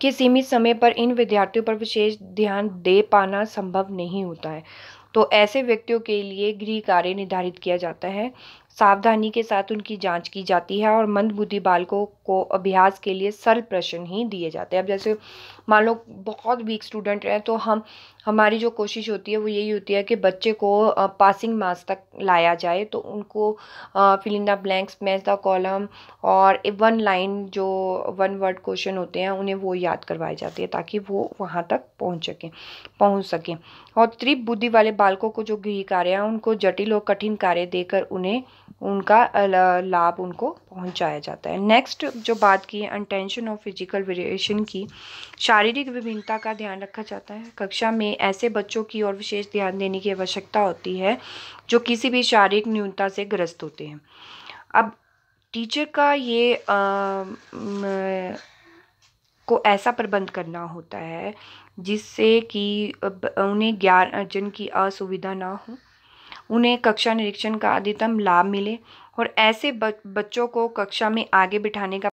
कि सीमित समय पर इन विद्यार्थियों पर विशेष ध्यान दे पाना संभव नहीं होता है तो ऐसे व्यक्तियों के लिए गृह कार्य निर्धारित किया जाता है सावधानी के साथ उनकी जांच की जाती है और मंदबुद्धि बालकों को अभ्यास के लिए सरल प्रश्न ही दिए जाते हैं अब जैसे मान लो बहुत वीक स्टूडेंट हैं तो हम हमारी जो कोशिश होती है वो यही होती है कि बच्चे को पासिंग मार्क्स तक लाया जाए तो उनको filling the blanks match the column और वन लाइन जो वन वर्ड क्वेश्चन होते हैं उन्हें वो याद करवाए जाते हैं ताकि वो वहाँ तक पहुँच सकें पहुँच सकें और त्रिप बुद्धि वाले बालकों को जो गृह कार्य हैं उनको जटिल और कठिन कार्य देकर उन्हें उनका लाभ उनको पहुँचाया जाता है नेक्स्ट जो बात की है अनटेंशन और फिजिकल वेरिएशन की शायद शारीरिक विभिन्नता का ध्यान रखा जाता है कक्षा में ऐसे बच्चों की ओर विशेष ध्यान देने की आवश्यकता होती है जो किसी भी शारीरिक न्यूनता से ग्रस्त होते हैं अब टीचर का ये आ, न, को ऐसा प्रबंध करना होता है जिससे कि उन्हें ज्ञान अर्जन की असुविधा ना हो उन्हें कक्षा निरीक्षण का अधिकतम लाभ मिले और ऐसे बच्चों को कक्षा में आगे बिठाने का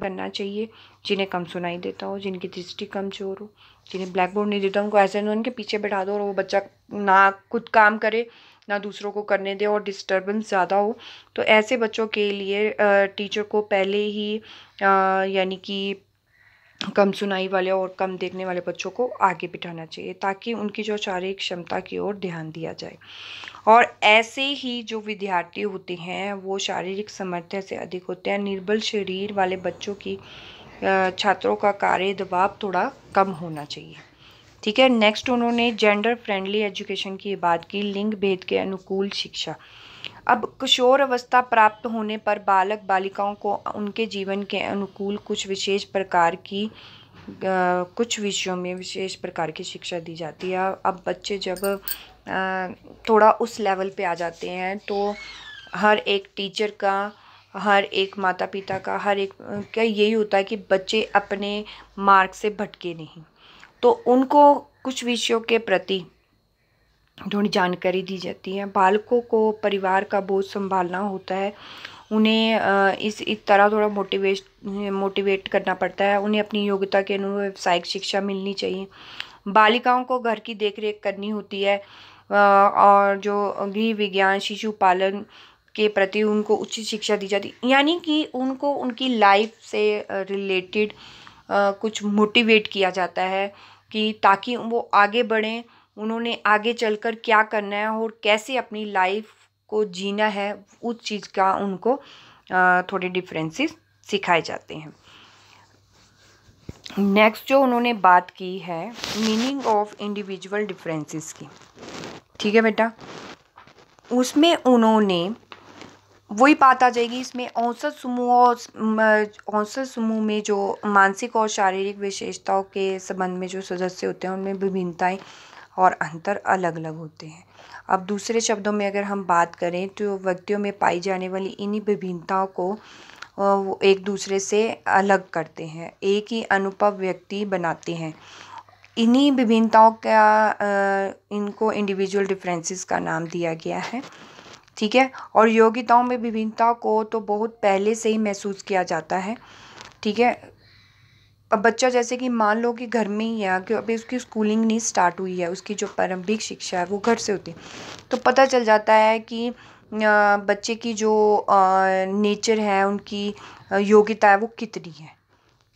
बनना चाहिए जिन्हें कम सुनाई देता हो जिनकी दृष्टि कमज़ोर हो जिन्हें ब्लैक बोर्ड नहीं देता उनको ऐसे ना उनके पीछे बैठा दो और वो बच्चा ना खुद काम करे ना दूसरों को करने दे और डिस्टर्बेंस ज़्यादा हो तो ऐसे बच्चों के लिए टीचर को पहले ही यानी कि कम सुनाई वाले और कम देखने वाले बच्चों को आगे बिठाना चाहिए ताकि उनकी जो शारीरिक क्षमता की ओर ध्यान दिया जाए और ऐसे ही जो विद्यार्थी होते हैं वो शारीरिक सामर्थ्य से अधिक होते हैं निर्बल शरीर वाले बच्चों की छात्रों का कार्य दबाव थोड़ा कम होना चाहिए ठीक है नेक्स्ट उन्होंने जेंडर फ्रेंडली एजुकेशन की बात की लिंग भेद के अनुकूल शिक्षा अब किशोर अवस्था प्राप्त होने पर बालक बालिकाओं को उनके जीवन के अनुकूल कुछ विशेष प्रकार की कुछ विषयों में विशेष प्रकार की शिक्षा दी जाती है अब बच्चे जब थोड़ा उस लेवल पे आ जाते हैं तो हर एक टीचर का हर एक माता पिता का हर एक क्या यही होता है कि बच्चे अपने मार्ग से भटके नहीं तो उनको कुछ विषयों के प्रति थोड़ी जानकारी दी जाती है बालकों को परिवार का बोझ संभालना होता है उन्हें इस इस तरह थोड़ा मोटिवेट मोटिवेट करना पड़ता है उन्हें अपनी योग्यता के अनुरूप व्यावसायिक शिक्षा मिलनी चाहिए बालिकाओं को घर की देखरेख करनी होती है और जो गृह विज्ञान शिशु पालन के प्रति उनको उचित शिक्षा दी जाती यानी कि उनको उनकी लाइफ से रिलेटेड कुछ मोटिवेट किया जाता है कि ताकि वो आगे बढ़ें उन्होंने आगे चलकर क्या करना है और कैसे अपनी लाइफ को जीना है उस चीज़ का उनको थोड़े डिफरेंसेस सिखाए जाते हैं नेक्स्ट जो उन्होंने बात की है मीनिंग ऑफ इंडिविजुअल डिफरेंसेस की ठीक है बेटा उसमें उन्होंने वही बात आ जाएगी इसमें औसत समूह और औसत समूह में जो मानसिक और शारीरिक विशेषताओं के संबंध में जो सदस्य होते हैं उनमें विभिन्नताएं और अंतर अलग अलग होते हैं अब दूसरे शब्दों में अगर हम बात करें तो व्यक्तियों में पाई जाने वाली इन्हीं विभिन्नताओं को वो एक दूसरे से अलग करते हैं एक ही अनुपम व्यक्ति बनाते हैं इन्हीं विभिन्नताओं का इनको इंडिविजुअल डिफरेंसेस का नाम दिया गया है ठीक है और योग्यताओं में विभिन्नता को तो बहुत पहले से ही महसूस किया जाता है ठीक है अब बच्चा जैसे कि मान लो कि घर में ही है कि अभी उसकी स्कूलिंग नहीं स्टार्ट हुई है उसकी जो प्रारंभिक शिक्षा है वो घर से होती है तो पता चल जाता है कि बच्चे की जो नेचर है उनकी योग्यता है वो कितनी है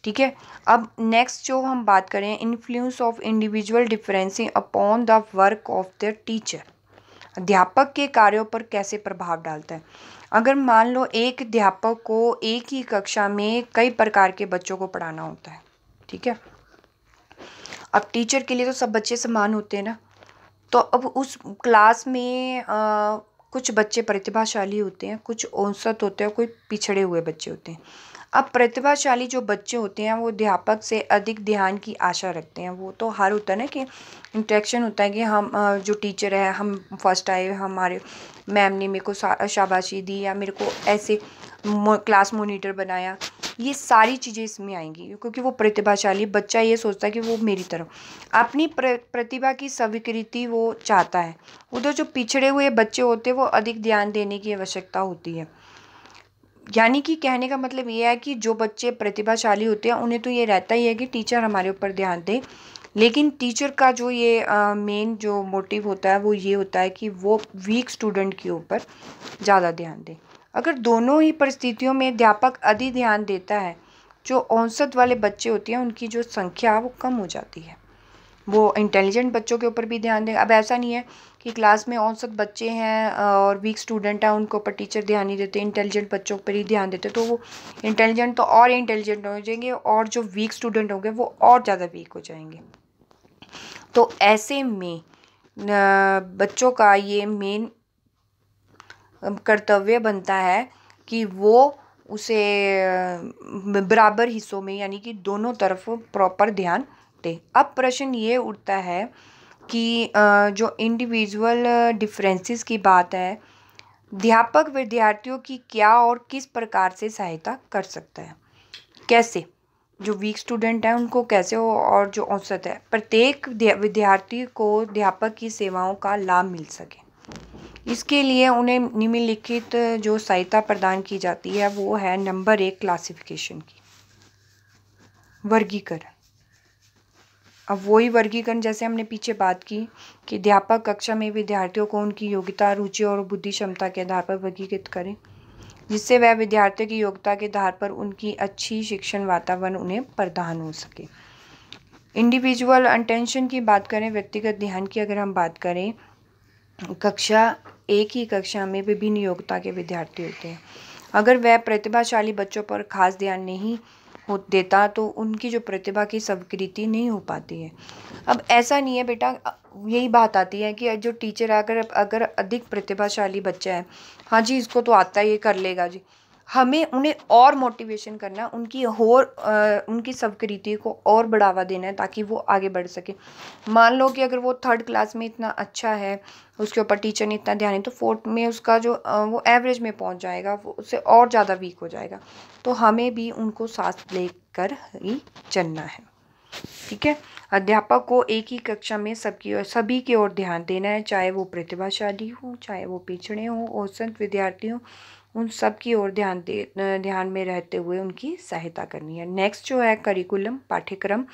ठीक है अब नेक्स्ट जो हम बात करें influence of individual differencing upon the work of the teacher अध्यापक के कार्यों पर कैसे प्रभाव डालता है अगर मान लो एक अध्यापक को एक ही कक्षा में कई प्रकार के बच्चों को पढ़ाना होता है ठीक है अब टीचर के लिए तो सब बच्चे समान होते हैं ना तो अब उस क्लास में आ, कुछ बच्चे प्रतिभाशाली होते हैं कुछ औसत होते हैं कोई पिछड़े हुए बच्चे होते हैं अब प्रतिभाशाली जो बच्चे होते हैं वो अध्यापक से अधिक ध्यान की आशा रखते हैं वो तो हर होता है ना कि इंट्रैक्शन होता है कि हम जो टीचर है हम फर्स्ट आए हमारे मैम ने मेरे को शाबाशी दी या मेरे को ऐसे क्लास मोनिटर बनाया ये सारी चीज़ें इसमें आएंगी क्योंकि वो प्रतिभाशाली बच्चा ये सोचता है कि वो मेरी तरफ अपनी प्र, प्रतिभा की स्वीकृति वो चाहता है उधर जो पिछड़े हुए बच्चे होते हैं वो अधिक ध्यान देने की आवश्यकता होती है यानी कि कहने का मतलब ये है कि जो बच्चे प्रतिभाशाली होते हैं उन्हें तो ये रहता ही है कि टीचर हमारे ऊपर ध्यान दें लेकिन टीचर का जो ये मेन जो मोटिव होता है वो ये होता है कि वो वीक स्टूडेंट के ऊपर ज़्यादा ध्यान दें अगर दोनों ही परिस्थितियों में अध्यापक अधि ध्यान देता है जो औसत वाले बच्चे होते हैं उनकी जो संख्या वो कम हो जाती है वो इंटेलिजेंट बच्चों के ऊपर भी ध्यान दें अब ऐसा नहीं है कि क्लास में औसत बच्चे हैं और वीक स्टूडेंट हैं उनके ऊपर टीचर ध्यान नहीं देते इंटेलिजेंट बच्चों पर ही ध्यान देते तो वो इंटेलिजेंट तो और इंटेलिजेंट हो जाएंगे और जो वीक स्टूडेंट होंगे वो और ज़्यादा वीक हो जाएंगे तो ऐसे में बच्चों का ये मेन कर्तव्य बनता है कि वो उसे बराबर हिस्सों में यानी कि दोनों तरफ प्रॉपर ध्यान दे अब प्रश्न ये उठता है कि जो इंडिविजुअल डिफरेंसेस की बात है अध्यापक विद्यार्थियों की क्या और किस प्रकार से सहायता कर सकता है कैसे जो वीक स्टूडेंट हैं उनको कैसे हो और जो औसत है प्रत्येक विद्यार्थी को अध्यापक की सेवाओं का लाभ मिल सके इसके लिए उन्हें निम्नलिखित जो सहायता प्रदान की जाती है वो है नंबर एक क्लासिफिकेशन की वर्गीकरण अब वही वर्गीकरण जैसे हमने पीछे बात की कि अध्यापक कक्षा में विद्यार्थियों को उनकी योग्यता रुचि और बुद्धि क्षमता के आधार पर वर्गीकृत करें जिससे वह विद्यार्थियों की योग्यता के आधार पर उनकी अच्छी शिक्षण वातावरण उन्हें प्रदान हो सके इंडिविजुअल अटेंशन की बात करें व्यक्तिगत ध्यान की अगर हम बात करें कक्षा एक ही कक्षा में विभिन्न योग्यता के विद्यार्थी होते हैं अगर वह प्रतिभाशाली बच्चों पर खास ध्यान नहीं हो देता तो उनकी जो प्रतिभा की स्वीकृति नहीं हो पाती है अब ऐसा नहीं है बेटा यही बात आती है कि जो टीचर अगर अगर अधिक प्रतिभाशाली बच्चा है हाँ जी इसको तो आता है ये कर लेगा जी हमें उन्हें और मोटिवेशन करना उनकी और उनकी स्वीकृति को और बढ़ावा देना है ताकि वो आगे बढ़ सके मान लो कि अगर वो थर्ड क्लास में इतना अच्छा है उसके ऊपर टीचर ने इतना ध्यान है तो फोर्थ में उसका जो वो एवरेज में पहुंच जाएगा वो उससे और ज़्यादा वीक हो जाएगा तो हमें भी उनको साथ लेकर ही चलना है ठीक है अध्यापक को एक ही कक्षा में सबकी और सभी की ओर ध्यान देना है चाहे वो प्रतिभाशाली हो चाहे वो पिछड़े हों औसत विद्यार्थी हों उन सब की ओर ध्यान दे ध्यान में रहते हुए उनकी सहायता करनी है नेक्स्ट जो है करिकुलम पाठ्यक्रम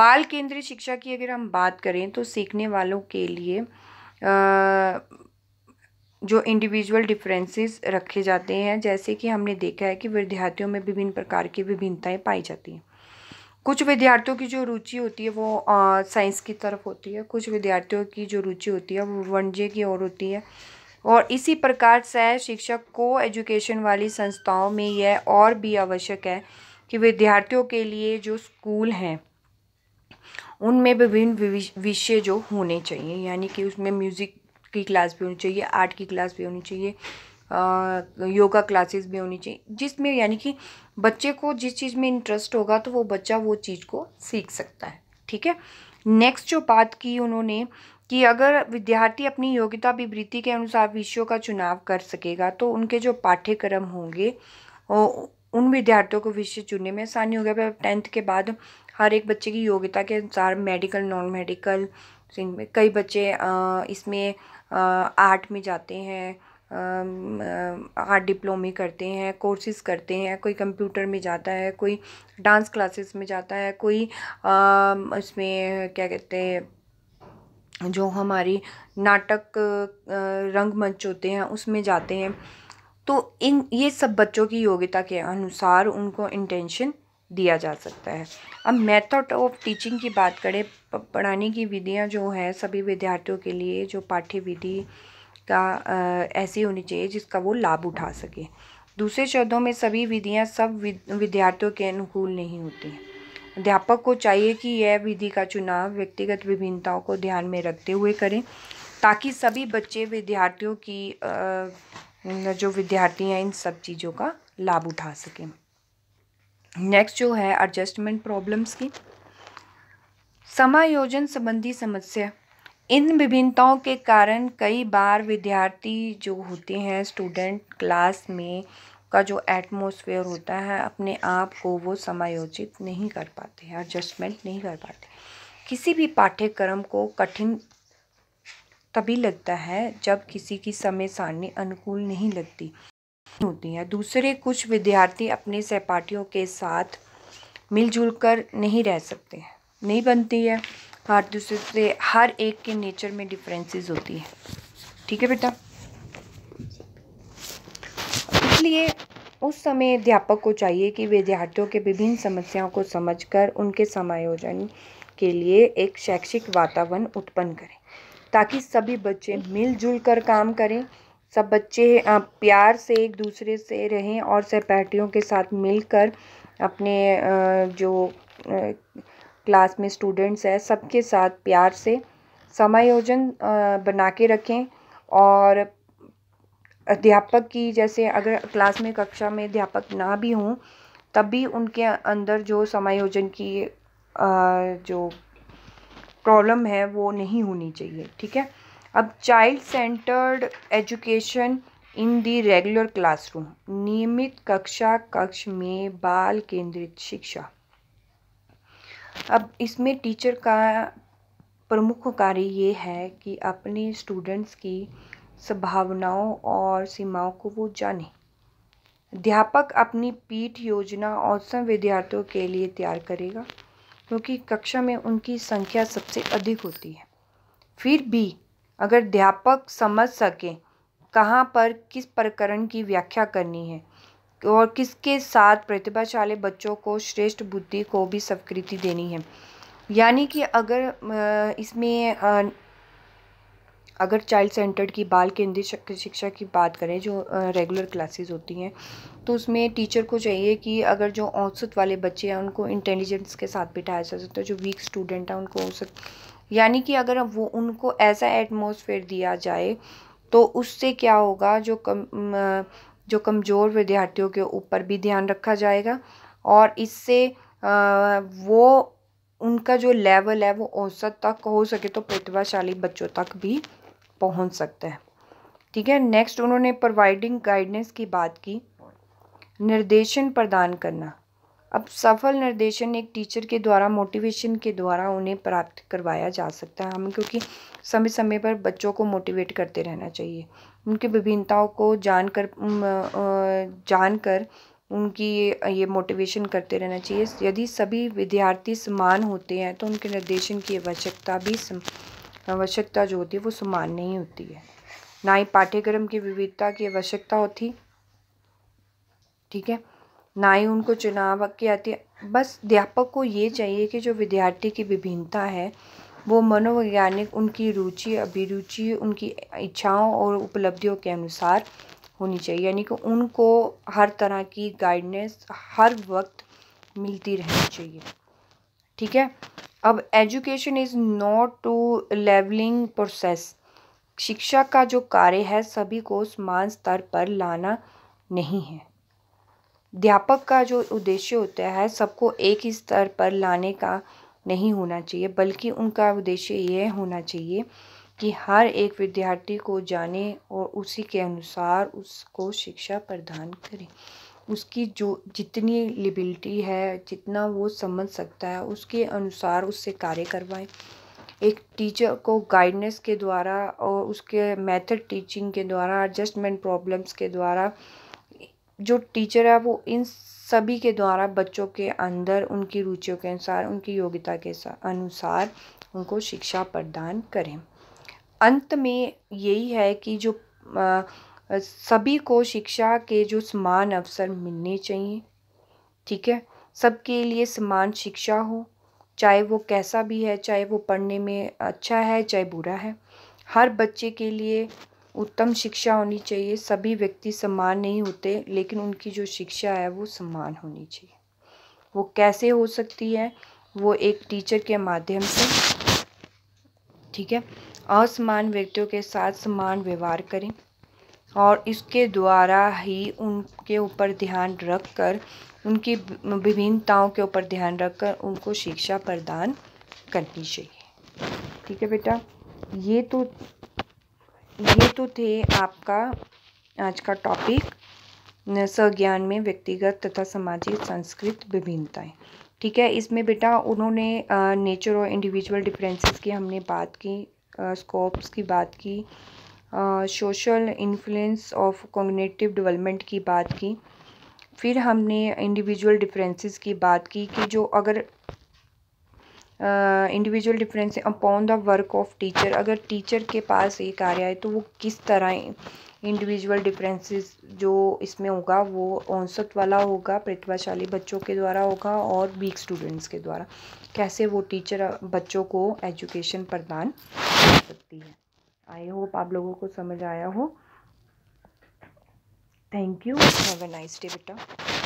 बाल केंद्रीय शिक्षा की अगर हम बात करें तो सीखने वालों के लिए जो इंडिविजुअल डिफरेंसेस रखे जाते हैं जैसे कि हमने देखा है कि विद्यार्थियों में विभिन्न प्रकार की विभिन्नताएं पाई जाती हैं कुछ विद्यार्थियों की जो रुचि होती है वो साइंस की तरफ होती है कुछ विद्यार्थियों की जो रुचि होती है वो वनजे की ओर होती है और इसी प्रकार सह शिक्षक को एजुकेशन वाली संस्थाओं में यह और भी आवश्यक है कि विद्यार्थियों के लिए जो स्कूल हैं उनमें विभिन्न विषय जो होने चाहिए यानी कि उसमें म्यूज़िक की क्लास भी होनी चाहिए आर्ट की क्लास भी होनी चाहिए आ, योगा क्लासेस भी होनी चाहिए जिसमें यानी कि बच्चे को जिस चीज़ में इंटरेस्ट होगा तो वो बच्चा वो चीज़ को सीख सकता है ठीक है नेक्स्ट जो बात की उन्होंने कि अगर विद्यार्थी अपनी योग्यता विवृत्ति के अनुसार विषयों का चुनाव कर सकेगा तो उनके जो पाठ्यक्रम होंगे उन विद्यार्थियों को विषय चुनने में आसानी होगी अगर टेंथ के बाद हर एक बच्चे की योग्यता के अनुसार मेडिकल नॉन मेडिकल कई बच्चे इसमें आर्ट में जाते हैं आर्ट डिप्लोमे करते हैं कोर्सेज करते हैं कोई कंप्यूटर में जाता है कोई डांस क्लासेस में जाता है कोई इसमें क्या कहते हैं जो हमारी नाटक रंगमंच होते हैं उसमें जाते हैं तो इन ये सब बच्चों की योग्यता के अनुसार उनको इंटेंशन दिया जा सकता है अब मेथड ऑफ टीचिंग की बात करें पढ़ाने की विधियाँ जो हैं सभी विद्यार्थियों के लिए जो पाठ्य विधि का ऐसी होनी चाहिए जिसका वो लाभ उठा सके दूसरे शब्दों में सभी विधियाँ सब विद्यार्थियों के अनुकूल नहीं होती हैं अध्यापक को चाहिए कि यह विधि का चुनाव व्यक्तिगत विभिन्नताओं को ध्यान में रखते हुए करें ताकि सभी बच्चे विद्यार्थियों की जो विद्यार्थी हैं इन सब चीज़ों का लाभ उठा सकें नेक्स्ट जो है एडजस्टमेंट प्रॉब्लम्स की समायोजन संबंधी समस्या इन विभिन्नताओं के कारण कई बार विद्यार्थी जो होते हैं स्टूडेंट क्लास में का जो एटमोसफेयर होता है अपने आप को वो समायोजित नहीं कर पाते हैं एडजस्टमेंट नहीं कर पाते किसी भी पाठ्यक्रम को कठिन तभी लगता है जब किसी की समय सारणी अनुकूल नहीं लगती होती है दूसरे कुछ विद्यार्थी अपने सहपाठियों के साथ मिलजुल कर नहीं रह सकते हैं नहीं बनती है हर दूसरे से हर एक के नेचर में डिफरेंसेस होती है ठीक है बेटा इसलिए उस समय अध्यापक को चाहिए कि विद्यार्थियों के विभिन्न समस्याओं को समझकर उनके समायोजन के लिए एक शैक्षिक वातावरण उत्पन्न करें ताकि सभी बच्चे मिलजुल कर काम करें सब बच्चे प्यार से एक दूसरे से रहें और सहपाठियों के साथ मिलकर अपने जो क्लास में स्टूडेंट्स हैं सबके साथ प्यार से समायोजन बना के रखें और अध्यापक की जैसे अगर क्लास में कक्षा में अध्यापक ना भी हों तब भी उनके अंदर जो समायोजन की जो प्रॉब्लम है वो नहीं होनी चाहिए ठीक है अब child centred education in the regular classroom नियमित कक्षा कक्ष में बाल केंद्रित शिक्षा अब इसमें टीचर का प्रमुख कार्य ये है कि अपने स्टूडेंट्स की संभावनाओं और सीमाओं को वो जाने अध्यापक अपनी पीठ योजना औसम विद्यार्थियों के लिए तैयार करेगा क्योंकि कक्षा में उनकी संख्या सबसे अधिक होती है फिर भी अगर अध्यापक समझ सकें कहाँ पर किस प्रकरण की व्याख्या करनी है और किसके साथ प्रतिभाशाली बच्चों को श्रेष्ठ बुद्धि को भी स्वीकृति देनी है यानी कि अगर इसमें अगर चाइल्ड सेंटर्ड की बाल केंद्रित शिक्षा की बात करें जो रेगुलर क्लासेस होती हैं तो उसमें टीचर को चाहिए कि अगर जो औसत वाले बच्चे हैं उनको इंटेलिजेंस के साथ बिठाया जा सकता है जो वीक स्टूडेंट हैं उनको औसत यानी कि अगर वो उनको ऐसा एटमोसफेयर दिया जाए तो उससे क्या होगा जो कम जो कमज़ोर विद्यार्थियों के ऊपर भी ध्यान रखा जाएगा और इससे वो उनका जो लेवल है वो औसत तक हो सके तो प्रतिभाशाली बच्चों तक भी पहुंच सकता है ठीक है नेक्स्ट उन्होंने प्रोवाइडिंग गाइडेंस की बात की निर्देशन प्रदान करना अब सफल निर्देशन एक टीचर के द्वारा मोटिवेशन के द्वारा उन्हें प्राप्त करवाया जा सकता है हम क्योंकि समय समय पर बच्चों को मोटिवेट करते रहना चाहिए उनकी विभिन्नताओं को जानकर जानकर उनकी ये ये मोटिवेशन करते रहना चाहिए यदि सभी विद्यार्थी समान होते हैं तो उनके निर्देशन की आवश्यकता भी सम, आवश्यकता जो होती है वो समान नहीं होती है ना ही पाठ्यक्रम की विविधता की आवश्यकता होती ठीक है ना ही उनको चुनाव की आती बस अध्यापक को ये चाहिए कि जो विद्यार्थी की विभिन्नता है वो मनोवैज्ञानिक उनकी रुचि अभिरुचि उनकी इच्छाओं और उपलब्धियों के अनुसार होनी चाहिए यानी कि उनको हर तरह की गाइडनेस हर वक्त मिलती रहनी चाहिए ठीक है अब education is not to levelling process शिक्षा का जो कार्य है सभी को समान स्तर पर लाना नहीं है अध्यापक का जो उद्देश्य होता है सबको एक ही स्तर पर लाने का नहीं होना चाहिए बल्कि उनका उद्देश्य यह होना चाहिए कि हर एक विद्यार्थी को जाने और उसी के अनुसार उसको शिक्षा प्रदान करें उसकी जो जितनी लिबिलिटी है जितना वो समझ सकता है उसके अनुसार उससे कार्य करवाएं एक टीचर को गाइडनेस के द्वारा और उसके मेथड टीचिंग के द्वारा एडजस्टमेंट प्रॉब्लम्स के द्वारा जो टीचर है वो इन सभी के द्वारा बच्चों के अंदर उनकी रुचियों के अनुसार उनकी योग्यता के अनुसार उनको शिक्षा प्रदान करें अंत में यही है कि जो आ, सभी को शिक्षा के जो समान अवसर मिलने चाहिए ठीक है सबके लिए समान शिक्षा हो चाहे वो कैसा भी है चाहे वो पढ़ने में अच्छा है चाहे बुरा है हर बच्चे के लिए उत्तम शिक्षा होनी चाहिए सभी व्यक्ति समान नहीं होते लेकिन उनकी जो शिक्षा है वो समान होनी चाहिए वो कैसे हो सकती है वो एक टीचर के माध्यम से ठीक है असमान व्यक्तियों के साथ समान व्यवहार करें और इसके द्वारा ही उनके ऊपर ध्यान रख कर उनकी विभिन्नताओं के ऊपर ध्यान रख कर उनको शिक्षा प्रदान करनी चाहिए ठीक है बेटा ये तो ये तो थे आपका आज का टॉपिक सज्ञान में व्यक्तिगत तथा सामाजिक संस्कृत विभिन्नताएं ठीक है इसमें बेटा उन्होंने नेचर और इंडिविजुअल डिफरेंसेस की हमने बात की स्कोप्स की बात की social influence of cognitive development की बात की फिर हमने इंडिविजुअल डिफरेंसेस की बात की कि जो अगर individual difference upon the work of teacher अगर टीचर के पास ये कार्य है तो वो किस तरह इंडिविजुअल डिफरेंसेस जो इसमें होगा वो औसत वाला होगा प्रतिभाशाली बच्चों के द्वारा होगा और वीक स्टूडेंट्स के द्वारा कैसे वो टीचर बच्चों को एजुकेशन प्रदान कर सकती है आई होप आप लोगों को समझ आया हो thank you have a nice day बेटा